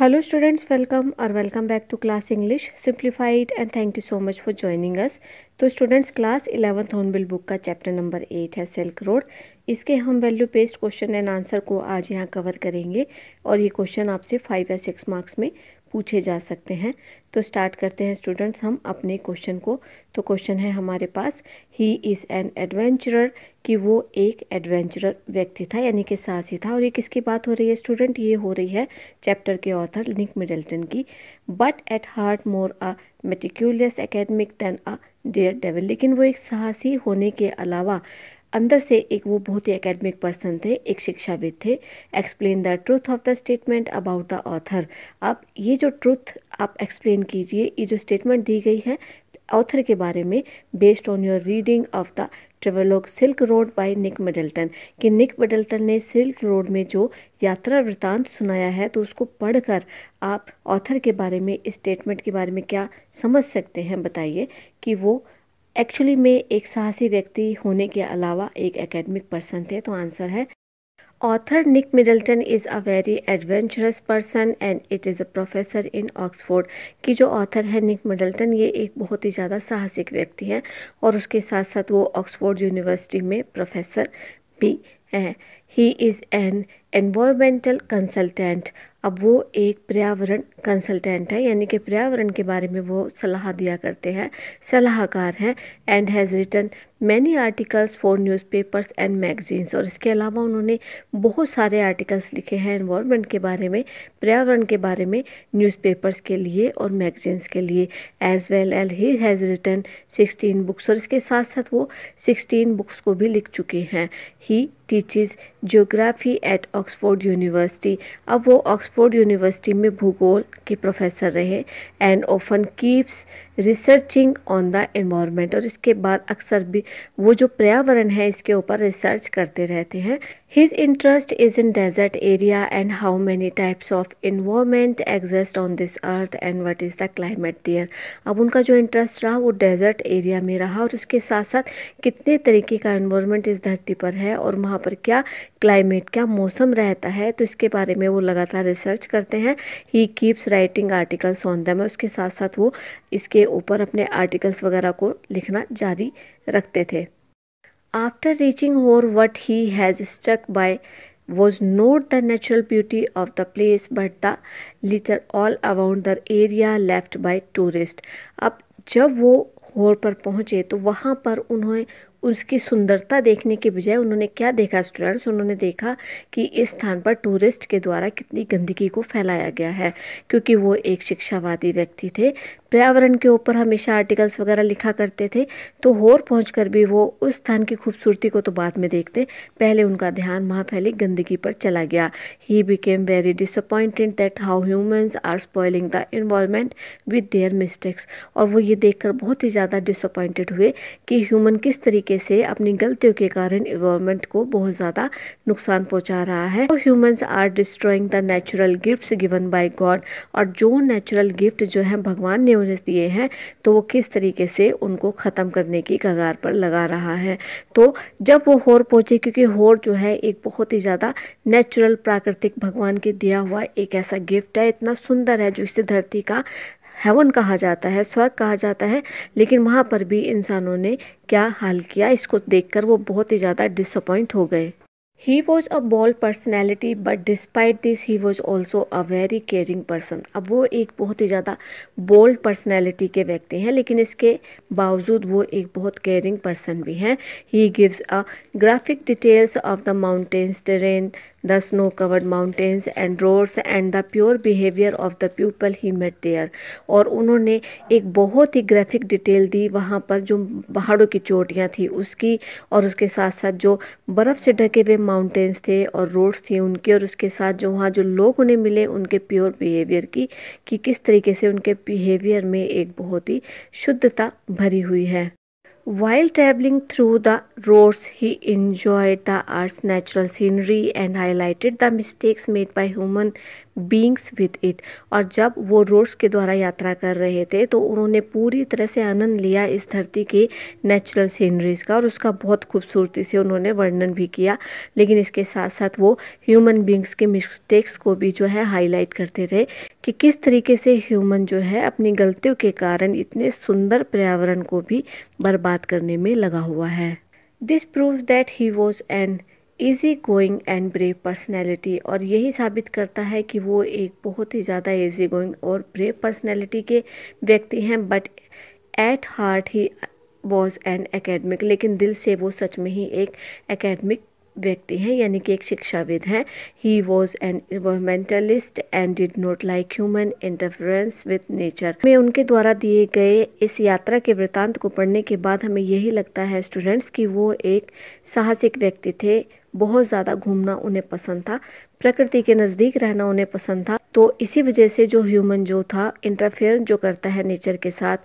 Hello students welcome और welcome back to class English simplified and thank you so much for joining us तो students class eleventh Hornbill book का chapter number eight है silk road इसके हम value based question and answer को आज यहाँ cover करेंगे और ये क्वेश्चन आपसे फाइव या सिक्स मार्क्स में पूछे जा सकते हैं तो स्टार्ट करते हैं स्टूडेंट्स हम अपने क्वेश्चन को तो क्वेश्चन है हमारे पास ही इज़ एन एडवेंचरर कि वो एक एडवेंचरर व्यक्ति था यानी कि साहसी था और ये किसकी बात हो रही है स्टूडेंट ये हो रही है चैप्टर के ऑथर निक मिडल्टन की but at heart more a meticulous academic than a daredevil लेकिन वो एक साहसी होने के अलावा अंदर से एक वो बहुत ही एकेडमिक पर्सन थे एक शिक्षाविद थे explain the truth of the statement about the author आप ये जो ट्रूथ आप एक्सप्लेन कीजिए ये जो स्टेटमेंट दी गई है ऑथर के बारे में based on your reading of the travelogue silk road by Nick Middleton कि निक मिडल्टन ने सिल्क रोड में जो यात्रा वृतांत सुनाया है तो उसको पढ़कर आप ऑथर के बारे में इस स्टेटमेंट के बारे में क्या समझ सकते हैं बताइए कि वो एक्चुअली में एक साहसी व्यक्ति होने के अलावा एक एकेडमिक पर्सन थे तो आंसर है author Nick Middleton is a very adventurous person and it is a professor in Oxford की जो ऑथर है निक मिडल्टन ये एक बहुत ही ज़्यादा साहसिक व्यक्ति हैं और उसके साथ साथ वो ऑक्सफोर्ड यूनिवर्सिटी में प्रोफेसर भी हैं he is an environmental consultant अब वो एक पर्यावरण कंसल्टेंट है यानी कि पर्यावरण के बारे में वो सलाह दिया करते हैं सलाहकार हैं and has written many articles for newspapers and magazines और इसके अलावा उन्होंने बहुत सारे आर्टिकल्स लिखे हैं इन्वायरमेंट के बारे में पर्यावरण के बारे में न्यूज़पेपर्स के लिए और मैगजीन्स के लिए एज वेल एल he has written sixteen books और इसके साथ साथ वो सिक्सटीन बुक्स को भी लिख चुके हैं he teaches geography at Oxford university अब वो ऑक्सफोर्ड यूनिवर्सिटी में भूगोल के प्रोफेसर रहे and often keeps researching on the environment और इसके बाद अक्सर भी वो जो पर्यावरण है इसके ऊपर रिसर्च करते रहते हैं his interest is in desert area and how many types of environment exist on this earth and what is the climate there अब उनका जो इंटरेस्ट रहा वो डेजर्ट एरिया में रहा और उसके साथ साथ कितने तरीके का इन्वामेंट इस धरती पर है और वहाँ पर क्या क्लाइमेट क्या मौसम रहता है तो इसके बारे में वो लगातार रिसर्च करते हैं he keeps writing articles on them उसके साथ साथ वो इसके ऊपर अपने आर्टिकल्स वगैरह को लिखना जारी रखते थे आफ्टर रीचिंग होर what he has stuck by was not the natural beauty of the place but the litter all abound the area left by tourist अब जब वो होर पर पहुँचे तो वहाँ पर उन्होंने उसकी सुंदरता देखने के बजाय उन्होंने क्या देखा स्टूडेंट्स उन्होंने देखा कि इस स्थान पर टूरिस्ट के द्वारा कितनी गंदगी को फैलाया गया है क्योंकि वो एक शिक्षावादी व्यक्ति थे पर्यावरण के ऊपर हमेशा आर्टिकल्स वगैरह लिखा करते थे तो होर पहुँच कर भी वो उस स्थान की खूबसूरती को तो बाद में देखते पहले उनका ध्यान वहाँ फैली गंदगी पर चला गया he became very disappointed that how humans are spoiling the environment with their mistakes और वो ये देखकर बहुत ही ज़्यादा डिसअपॉइंटेड हुए कि ह्यूमन किस तरीके से अपनी गलतियों के कारण इन्वायरमेंट को बहुत ज़्यादा नुकसान पहुंचा रहा है humans are destroying the natural gift given by God और जो नेचुरल गिफ्ट जो है भगवान ने उन्हें दिए हैं तो वो किस तरीके से उनको ख़त्म करने की कगार पर लगा रहा है तो जब वो होर पहुँचे क्योंकि होर जो है एक बहुत ही ज़्यादा नेचुरल प्राकृतिक भगवान के दिया हुआ एक ऐसा गिफ्ट है इतना सुंदर है जो इसे धरती का हेवन कहा जाता है स्वर्ग कहा जाता है लेकिन वहाँ पर भी इंसानों ने क्या हाल किया इसको देखकर वो बहुत ही ज़्यादा डिसअपॉइंट हो गए He was a bold personality, but despite this, he was also a very caring person. अब वो एक बहुत ही ज़्यादा bold personality के व्यक्ति हैं लेकिन इसके बावजूद वो एक बहुत caring person भी हैं He gives a graphic details of the mountains, terrain, the snow covered mountains and roads and the pure behaviour of the people he met there और उन्होंने एक बहुत ही ग्राफिक डिटेल दी वहाँ पर जो पहाड़ों की चोटियाँ थी उसकी और उसके साथ साथ जो बर्फ़ से ढके हुए माउंटेन्स थे और रोड्स थी उनके और उसके साथ जो वहाँ जो लोग उन्हें मिले उनके प्योर बिहेवियर की कि किस तरीके से उनके बिहेवियर में एक बहुत ही शुद्धता भरी हुई है While traveling through the roads, he enjoyed the earth's natural scenery and highlighted the mistakes made by human beings with it और जब वो रोड्स के द्वारा यात्रा कर रहे थे तो उन्होंने पूरी तरह से आनंद लिया इस धरती के नेचुरल सीनरीज का और उसका बहुत खूबसूरती से उन्होंने वर्णन भी किया लेकिन इसके साथ साथ वो ह्यूमन बींग्स के मिस्टेक्स को भी जो है हाईलाइट करते रहे कि किस तरीके से ह्यूमन जो है अपनी गलतियों के कारण इतने सुंदर पर्यावरण को भी बर्बाद बात करने में लगा हुआ है this prove that he was an easy going and brave personality और यही साबित करता है कि वो एक बहुत ही ज़्यादा ईजी गोइंग और ब्रेव पर्सनैलिटी के व्यक्ति हैं but at heart he was an academic लेकिन दिल से वो सच में ही एक एकेडमिक व्यक्ति हैं यानी कि एक शिक्षाविद हैं he was an environmentalist and did not like human interference with nature में उनके द्वारा दिए गए इस यात्रा के वृत्तांत को पढ़ने के बाद हमें यही लगता है स्टूडेंट्स कि वो एक साहसिक व्यक्ति थे बहुत ज़्यादा घूमना उन्हें पसंद था प्रकृति के नज़दीक रहना उन्हें पसंद था तो इसी वजह से जो ह्यूमन जो था इंटरफेयर जो करता है नेचर के साथ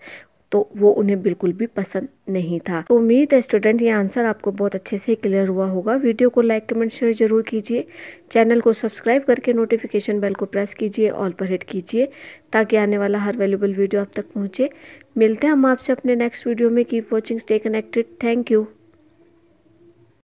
तो वो उन्हें बिल्कुल भी पसंद नहीं था तो उम्मीद है स्टूडेंट ये आंसर आपको बहुत अच्छे से क्लियर हुआ होगा वीडियो को लाइक कमेंट शेयर जरूर कीजिए चैनल को सब्सक्राइब करके नोटिफिकेशन बेल को प्रेस कीजिए ऑल पर हिट कीजिए ताकि आने वाला हर वैल्यूबल वीडियो आप तक पहुँचे मिलते हैं हम आपसे अपने नेक्स्ट वीडियो में keep watching stay connected thank you